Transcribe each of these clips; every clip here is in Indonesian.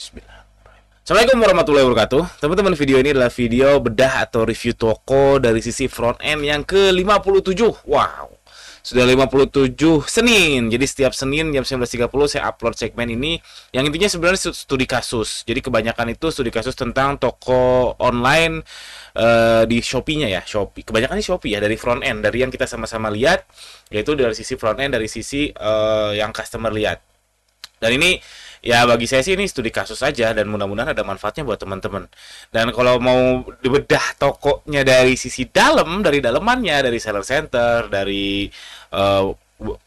Assalamualaikum warahmatullahi wabarakatuh. Teman-teman, video ini adalah video bedah atau review toko dari sisi front end yang ke-57. Wow sudah 57 Senin. Jadi setiap Senin jam 19.30 saya upload segmen ini yang intinya sebenarnya studi kasus. Jadi kebanyakan itu studi kasus tentang toko online uh, di Shopee-nya ya, Shopee. Kebanyakan di Shopee ya dari front end, dari yang kita sama-sama lihat yaitu dari sisi front end dari sisi uh, yang customer lihat. Dan ini ya bagi saya sih ini studi kasus saja dan mudah-mudahan ada manfaatnya buat teman-teman dan kalau mau dibedah tokonya dari sisi dalam dari dalemannya dari seller center dari uh,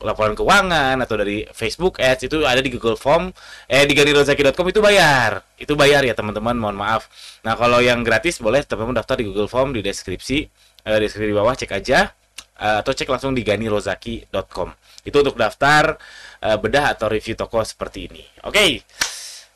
laporan keuangan atau dari Facebook Ads itu ada di Google Form eh di garirozaki.com itu bayar itu bayar ya teman-teman mohon maaf nah kalau yang gratis boleh teman-teman daftar di Google Form di deskripsi eh, deskripsi di bawah cek aja Eh, atau cek langsung di ganirozaki.com. Itu untuk daftar uh, bedah atau review toko seperti ini. Oke. Okay.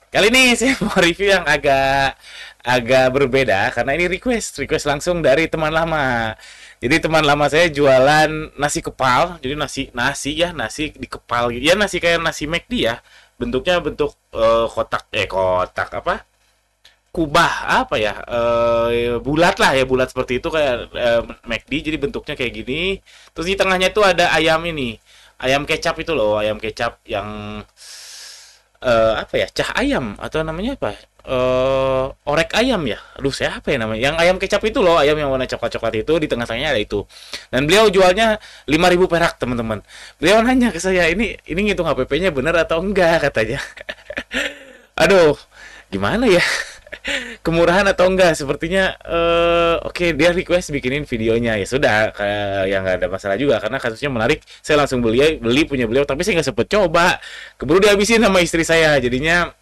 Kali ini saya mau review yang agak agak berbeda karena ini request, request langsung dari teman lama. Jadi teman lama saya jualan nasi kepal, jadi nasi nasi ya, nasi di kepal gitu. Ya nasi kayak nasi McD ya. Bentuknya bentuk uh, kotak eh kotak apa? kubah apa ya uh, bulat lah ya bulat seperti itu kayak uh, eh, McD jadi bentuknya kayak gini terus di tengahnya itu ada ayam ini ayam kecap itu loh ayam kecap yang uh, apa ya cah ayam atau namanya apa uh, orek ayam ya lu saya apa ya namanya yang ayam kecap itu loh ayam yang warna coklat coklat itu di tengah tengahnya ada itu dan beliau jualnya 5000 perak teman-teman beliau nanya ke saya ini ini ngitung HPP-nya benar atau enggak katanya aduh gimana ya kemurahan atau enggak sepertinya uh, oke okay, dia request bikinin videonya ya sudah kayak yang nggak ada masalah juga karena kasusnya menarik saya langsung beli beli punya beliau tapi saya nggak sempet coba keburu dihabisin sama istri saya jadinya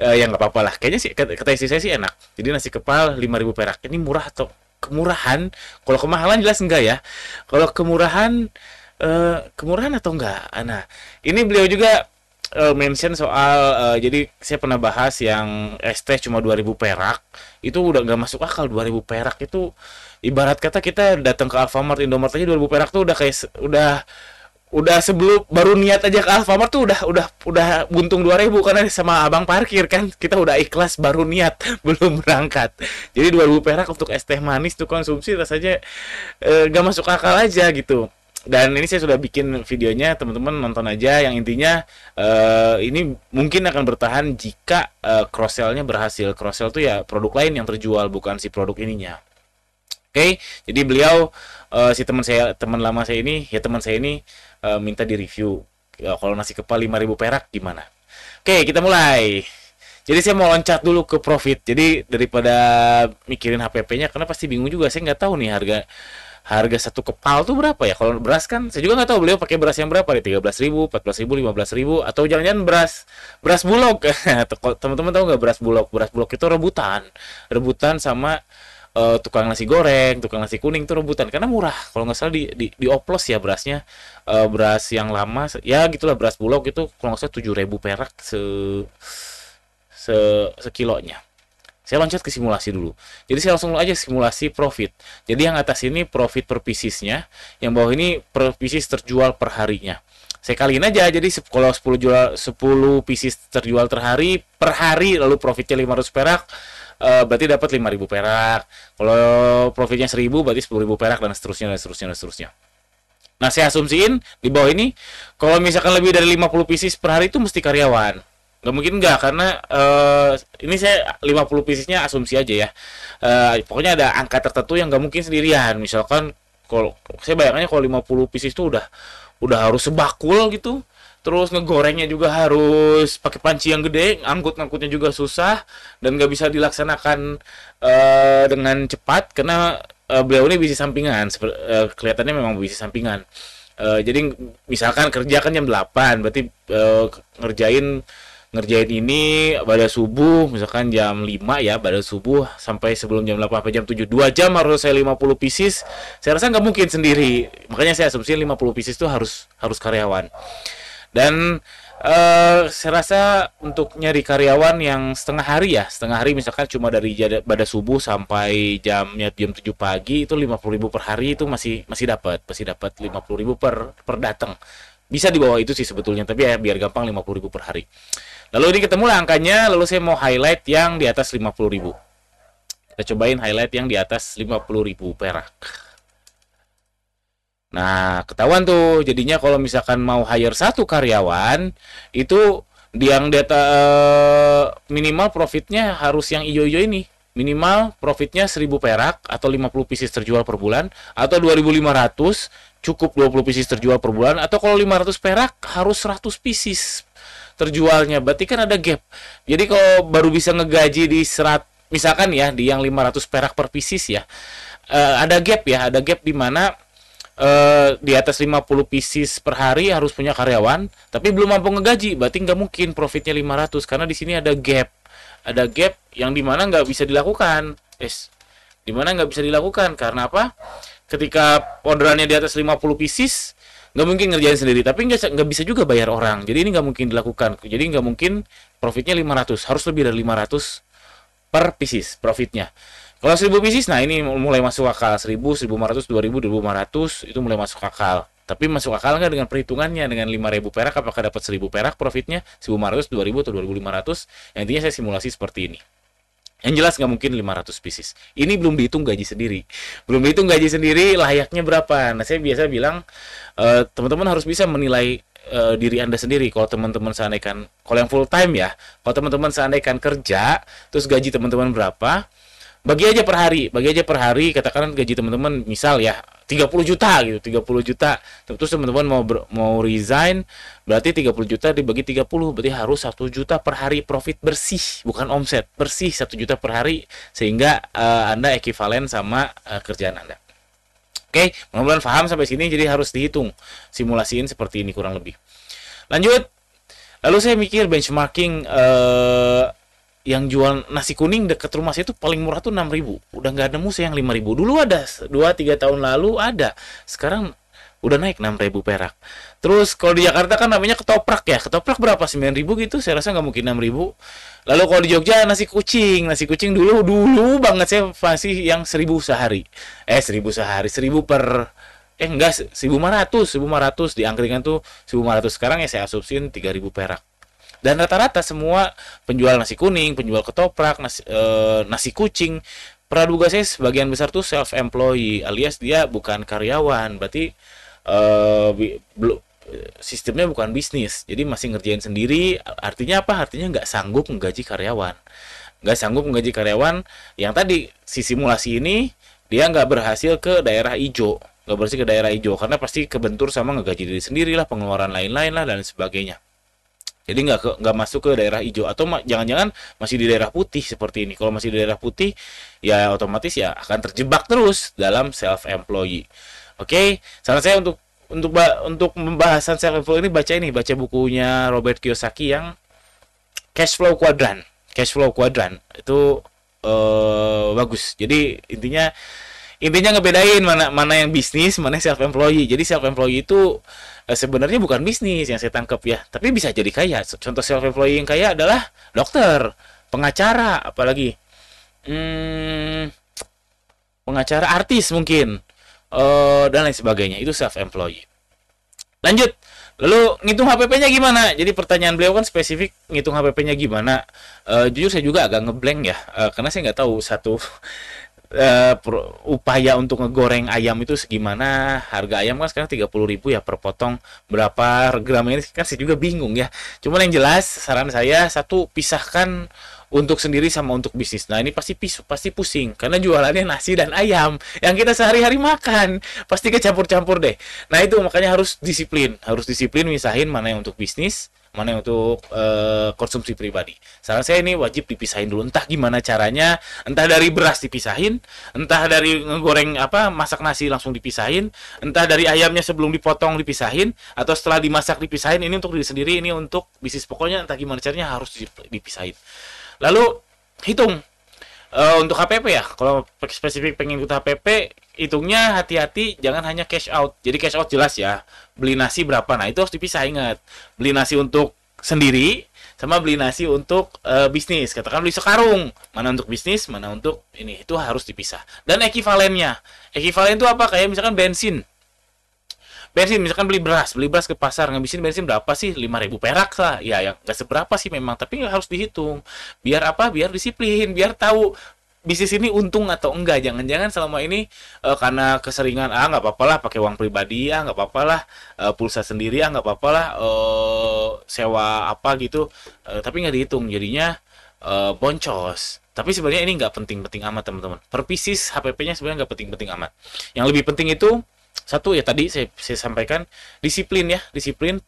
uh, ya nggak apa-apa lah kayaknya sih kata istri saya sih enak jadi nasi kepal 5000 perak ini murah atau kemurahan kalau kemahalan jelas enggak ya kalau kemurahan uh, kemurahan atau enggak nah ini beliau juga uh, mention soal uh, jadi saya pernah bahas yang ST cuma 2000 perak itu udah nggak masuk akal 2000 perak itu ibarat kata kita datang ke Alfamart Indomart aja 2000 perak tuh udah kayak udah udah sebelum baru niat aja ke Alfamart tuh udah udah udah buntung 2000 karena sama abang parkir kan kita udah ikhlas baru niat belum berangkat jadi 2000 perak untuk es teh manis tuh konsumsi rasanya eh, nggak gak masuk akal aja gitu dan ini saya sudah bikin videonya teman-teman nonton aja yang intinya uh, ini mungkin akan bertahan jika uh, eh, cross sellnya berhasil cross sell tuh ya produk lain yang terjual bukan si produk ininya oke okay? jadi beliau uh, si teman saya teman lama saya ini ya teman saya ini uh, minta di review ya, kalau nasi kepal 5000 perak gimana oke okay, kita mulai jadi saya mau loncat dulu ke profit jadi daripada mikirin HPP-nya karena pasti bingung juga saya nggak tahu nih harga harga satu kepal tuh berapa ya? Kalau beras kan, saya juga nggak tahu beliau pakai beras yang berapa deh, ya? tiga belas ribu, empat belas ribu, lima belas ribu, atau jangan-jangan beras beras bulog? Teman-teman tahu nggak beras bulog? Beras bulog itu rebutan, rebutan sama uh, tukang nasi goreng, tukang nasi kuning itu rebutan karena murah. Kalau nggak salah di, di di oplos ya berasnya, uh, beras yang lama, ya gitulah beras bulog itu kalau nggak salah tujuh ribu perak se se sekilonya saya loncat ke simulasi dulu. Jadi saya langsung aja simulasi profit. Jadi yang atas ini profit per piecesnya, yang bawah ini per pieces terjual per harinya. Saya kaliin aja, jadi kalau 10 jual 10 pieces terjual per hari, per hari lalu profitnya 500 perak, eh, berarti dapat 5000 perak. Kalau profitnya 1000 berarti 10000 perak dan seterusnya dan seterusnya dan seterusnya. Nah, saya asumsiin di bawah ini kalau misalkan lebih dari 50 pieces per hari itu mesti karyawan. Gak mungkin nggak karena uh, ini saya 50 piecesnya asumsi aja ya. Uh, pokoknya ada angka tertentu yang gak mungkin sendirian. Misalkan kalau saya bayangannya kalau 50 pieces itu udah udah harus sebakul gitu. Terus ngegorengnya juga harus pakai panci yang gede, angkut-angkutnya juga susah dan gak bisa dilaksanakan uh, dengan cepat karena uh, beliau ini bisnis sampingan. Seper, uh, kelihatannya memang bisnis sampingan. Uh, jadi misalkan kerja kan jam 8 berarti uh, ngerjain ngerjain ini pada subuh misalkan jam 5 ya pada subuh sampai sebelum jam 8 sampai jam 7 2 jam harus saya 50 pieces saya rasa nggak mungkin sendiri makanya saya asumsi 50 pieces itu harus harus karyawan dan Uh, saya rasa untuk nyari karyawan yang setengah hari ya setengah hari misalkan cuma dari pada subuh sampai jamnya jam 7 pagi itu 50 ribu per hari itu masih masih dapat masih dapat 50 ribu per per datang bisa di bawah itu sih sebetulnya tapi ya biar gampang 50 ribu per hari Lalu ini ketemu lah angkanya, lalu saya mau highlight yang di atas 50.000. ribu. Kita cobain highlight yang di atas 50.000 ribu perak. Nah, ketahuan tuh. Jadinya kalau misalkan mau hire satu karyawan, itu yang data eh, minimal profitnya harus yang ijo-ijo ini. Minimal profitnya 1000 perak atau 50 pieces terjual per bulan atau 2500 cukup 20 pieces terjual per bulan atau kalau 500 perak harus 100 pieces terjualnya berarti kan ada gap jadi kalau baru bisa ngegaji di serat misalkan ya di yang 500 perak per pieces ya uh, ada gap ya ada gap di mana uh, di atas 50 pieces per hari harus punya karyawan tapi belum mampu ngegaji berarti nggak mungkin profitnya 500 karena di sini ada gap ada gap yang dimana nggak bisa dilakukan es dimana nggak bisa dilakukan karena apa ketika orderannya di atas 50 pieces nggak mungkin ngerjain sendiri tapi nggak nggak bisa juga bayar orang jadi ini nggak mungkin dilakukan jadi nggak mungkin profitnya 500 harus lebih dari 500 per pieces profitnya kalau 1000 pieces nah ini mulai masuk akal 1000 1500 2000 2500 itu mulai masuk akal tapi masuk akal nggak dengan perhitungannya dengan 5000 perak apakah dapat 1000 perak profitnya 1500 2000 atau 2500 yang intinya saya simulasi seperti ini yang jelas nggak mungkin 500 pieces. Ini belum dihitung gaji sendiri. Belum dihitung gaji sendiri layaknya berapa. Nah, saya biasa bilang eh, teman-teman uh, harus bisa menilai uh, diri Anda sendiri. Kalau teman-teman seandainya kan, kalau yang full time ya, kalau teman-teman seandainya kan kerja, terus gaji teman-teman berapa, bagi aja per hari, bagi aja per hari katakan gaji teman-teman misal ya 30 juta gitu, 30 juta. Terus teman-teman mau ber, mau resign berarti 30 juta dibagi 30 berarti harus 1 juta per hari profit bersih, bukan omset. Bersih 1 juta per hari sehingga uh, Anda ekivalen sama uh, kerjaan Anda. Oke, okay? mudah paham sampai sini jadi harus dihitung simulasiin seperti ini kurang lebih. Lanjut. Lalu saya mikir benchmarking uh, yang jual nasi kuning dekat rumah saya itu paling murah tuh 6000 udah nggak nemu saya yang 5000 dulu ada 2-3 tahun lalu ada sekarang udah naik 6000 perak terus kalau di Jakarta kan namanya ketoprak ya ketoprak berapa 9000 gitu saya rasa nggak mungkin 6000 lalu kalau di Jogja nasi kucing nasi kucing dulu dulu banget saya masih yang 1000 sehari eh 1000 sehari 1000 per eh enggak 1500 1500 di angkringan tuh 1500 sekarang ya saya asumsiin 3000 perak dan rata-rata semua penjual nasi kuning, penjual ketoprak, nasi, e, nasi kucing, praduga saya sebagian besar tuh self employee alias dia bukan karyawan. Berarti eh, belum sistemnya bukan bisnis jadi masih ngerjain sendiri artinya apa artinya nggak sanggup menggaji karyawan nggak sanggup menggaji karyawan yang tadi si simulasi ini dia nggak berhasil ke daerah hijau nggak berhasil ke daerah hijau karena pasti kebentur sama ngegaji diri sendiri lah pengeluaran lain-lain lah dan sebagainya jadi nggak ke, nggak masuk ke daerah hijau atau jangan-jangan ma masih di daerah putih seperti ini. Kalau masih di daerah putih, ya otomatis ya akan terjebak terus dalam self employee. Oke, okay? saran saya untuk untuk untuk pembahasan self employee ini baca ini, baca bukunya Robert Kiyosaki yang Cash Flow Quadrant. Cash Flow Quadrant itu uh, bagus. Jadi intinya intinya ngebedain mana mana yang bisnis mana self employee jadi self employee itu eh, sebenarnya bukan bisnis yang saya tangkap ya tapi bisa jadi kaya contoh self employee yang kaya adalah dokter pengacara apalagi hmm, pengacara artis mungkin uh, dan lain sebagainya itu self employee lanjut lalu ngitung HPP-nya gimana jadi pertanyaan beliau kan spesifik ngitung HPP-nya gimana uh, jujur saya juga agak ngeblank ya uh, karena saya nggak tahu satu uh, upaya untuk ngegoreng ayam itu segimana harga ayam kan sekarang 30 ribu ya per potong berapa gram ini kan saya juga bingung ya Cuma yang jelas saran saya satu pisahkan untuk sendiri sama untuk bisnis. Nah ini pasti pisu, pasti pusing karena jualannya nasi dan ayam yang kita sehari-hari makan pasti kecampur-campur deh. Nah itu makanya harus disiplin, harus disiplin misahin mana yang untuk bisnis, mana untuk uh, konsumsi pribadi. Saran saya ini wajib dipisahin dulu entah gimana caranya, entah dari beras dipisahin, entah dari ngegoreng apa masak nasi langsung dipisahin, entah dari ayamnya sebelum dipotong dipisahin atau setelah dimasak dipisahin ini untuk diri sendiri, ini untuk bisnis pokoknya entah gimana caranya harus dipisahin. Lalu hitung uh, untuk HPP ya. Kalau spesifik pengen ikut HPP hitungnya hati-hati jangan hanya cash out jadi cash out jelas ya beli nasi berapa nah itu harus dipisah ingat beli nasi untuk sendiri sama beli nasi untuk e, bisnis katakan beli sekarung mana untuk bisnis mana untuk ini itu harus dipisah dan ekivalennya ekivalen itu apa kayak misalkan bensin bensin misalkan beli beras beli beras ke pasar ngabisin bensin berapa sih 5000 perak lah ya yang nggak seberapa sih memang tapi harus dihitung biar apa biar disiplin biar tahu bisnis ini untung atau enggak jangan-jangan selama ini uh, karena keseringan ah nggak apa-apalah pakai uang pribadi ah nggak apa-apalah uh, eh, pulsa sendiri ah nggak apa-apalah uh, eh, sewa apa gitu uh, tapi nggak dihitung jadinya uh, boncos tapi sebenarnya ini nggak penting-penting amat teman-teman perpisis HPP-nya sebenarnya nggak penting-penting amat yang lebih penting itu satu ya tadi saya, saya sampaikan disiplin ya disiplin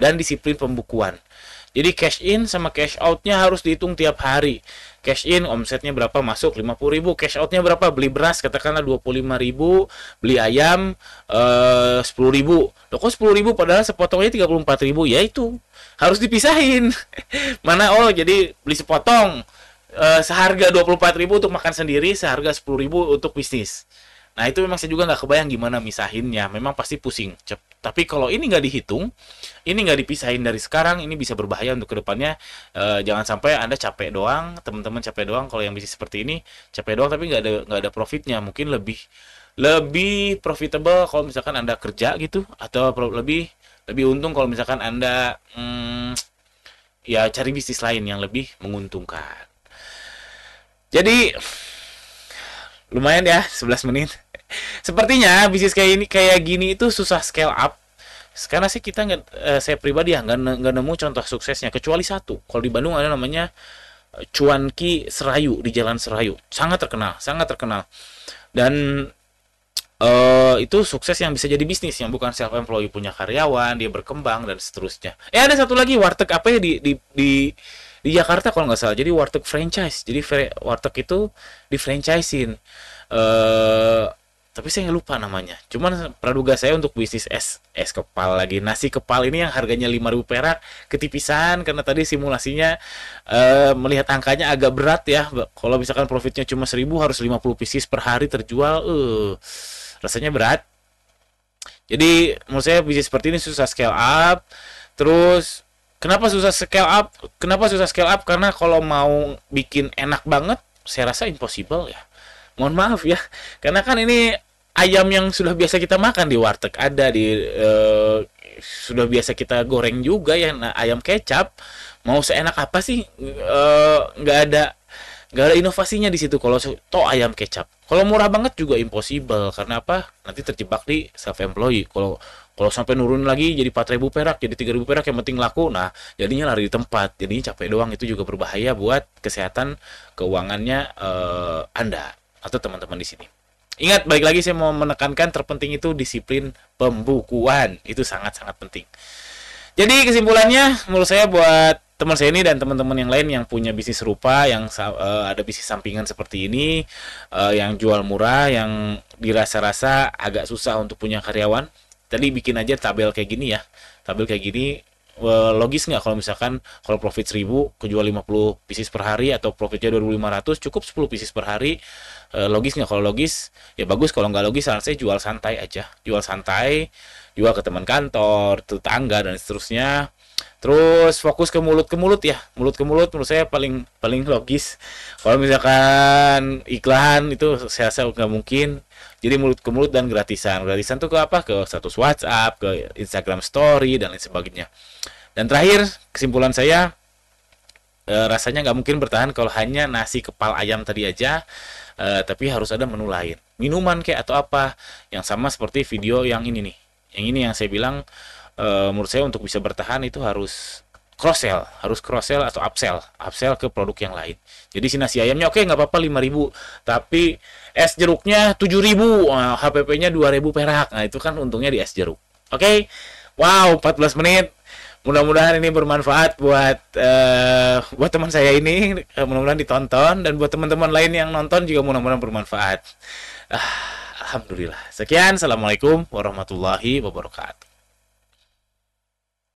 dan disiplin pembukuan jadi cash in sama cash outnya harus dihitung tiap hari. Cash in omsetnya berapa masuk 50 ribu, cash outnya berapa beli beras katakanlah 25 ribu, beli ayam eh, 10 ribu. Loh kok 10 ribu padahal sepotongnya 34 ribu ya itu harus dipisahin. Mana oh jadi beli sepotong eh, seharga 24 ribu untuk makan sendiri, seharga 10 ribu untuk bisnis. Nah itu memang saya juga nggak kebayang gimana misahinnya. Memang pasti pusing. Cep. Tapi kalau ini nggak dihitung, ini nggak dipisahin dari sekarang, ini bisa berbahaya untuk kedepannya. E, jangan sampai anda capek doang, teman-teman capek doang. Kalau yang bisnis seperti ini, capek doang tapi nggak ada nggak ada profitnya. Mungkin lebih lebih profitable kalau misalkan anda kerja gitu atau lebih lebih untung kalau misalkan anda hmm, ya cari bisnis lain yang lebih menguntungkan. Jadi lumayan ya 11 menit Sepertinya bisnis kayak ini kayak gini itu susah scale up karena sih kita nggak eh, saya pribadi ya nggak nemu contoh suksesnya kecuali satu kalau di Bandung ada namanya eh, Cuanki Serayu di Jalan Serayu sangat terkenal sangat terkenal dan uh, itu sukses yang bisa jadi bisnis yang bukan self employed punya karyawan dia berkembang dan seterusnya eh ada satu lagi warteg apa ya di di di, di Jakarta kalau nggak salah jadi warteg franchise jadi warteg itu di franchisein uh, tapi saya lupa namanya. Cuman praduga saya untuk bisnis es es kepal lagi. Nasi kepal ini yang harganya 5000 perak ketipisan karena tadi simulasinya e, melihat angkanya agak berat ya. Kalau misalkan profitnya cuma 1000 harus 50 pieces per hari terjual. Eh, rasanya berat. Jadi menurut saya bisnis seperti ini susah scale up. Terus kenapa susah scale up? Kenapa susah scale up? Karena kalau mau bikin enak banget saya rasa impossible ya mohon maaf ya karena kan ini ayam yang sudah biasa kita makan di warteg ada di eh, sudah biasa kita goreng juga ya nah, ayam kecap mau seenak apa sih eh, nggak uh, ada nggak ada inovasinya di situ kalau to ayam kecap kalau murah banget juga impossible karena apa nanti terjebak di self employee kalau kalau sampai nurun lagi jadi 4000 perak jadi 3000 perak yang penting laku nah jadinya lari di tempat jadinya capek doang itu juga berbahaya buat kesehatan keuangannya uh, Anda atau teman-teman di sini. Ingat, baik lagi saya mau menekankan terpenting itu disiplin pembukuan. Itu sangat-sangat penting. Jadi kesimpulannya menurut saya buat teman saya ini dan teman-teman yang lain yang punya bisnis serupa, yang uh, ada bisnis sampingan seperti ini, uh, yang jual murah, yang dirasa-rasa agak susah untuk punya karyawan, tadi bikin aja tabel kayak gini ya. Tabel kayak gini Eh, logis nggak kalau misalkan kalau profit 1000 kejual 50 pieces per hari atau profitnya 2500 cukup 10 pieces per hari eh, logis nggak kalau logis ya bagus kalau nggak logis saya jual santai aja jual santai jual ke teman kantor tetangga dan seterusnya Terus fokus ke mulut ke mulut ya, mulut ke mulut menurut saya paling paling logis. Kalau misalkan iklan itu saya rasa nggak mungkin. Jadi mulut ke mulut dan gratisan. Gratisan tuh ke apa? Ke status WhatsApp, ke Instagram Story dan lain sebagainya. Dan terakhir kesimpulan saya e, rasanya nggak mungkin bertahan kalau hanya nasi kepal ayam tadi aja. E, tapi harus ada menu lain, minuman kayak atau apa yang sama seperti video yang ini nih. Yang ini yang saya bilang uh, menurut saya untuk bisa bertahan itu harus cross sell, harus cross sell atau upsell, upsell ke produk yang lain. Jadi si nasi ayamnya oke okay, nggak apa-apa 5000, tapi es jeruknya 7000, HPP-nya 2000 perak. Nah, itu kan untungnya di es jeruk. Oke. Okay? Wow, 14 menit. Mudah-mudahan ini bermanfaat buat uh, buat teman saya ini, eh, mudah-mudahan ditonton dan buat teman-teman lain yang nonton juga mudah-mudahan bermanfaat. Ah, alhamdulillah. Sekian, assalamualaikum warahmatullahi wabarakatuh.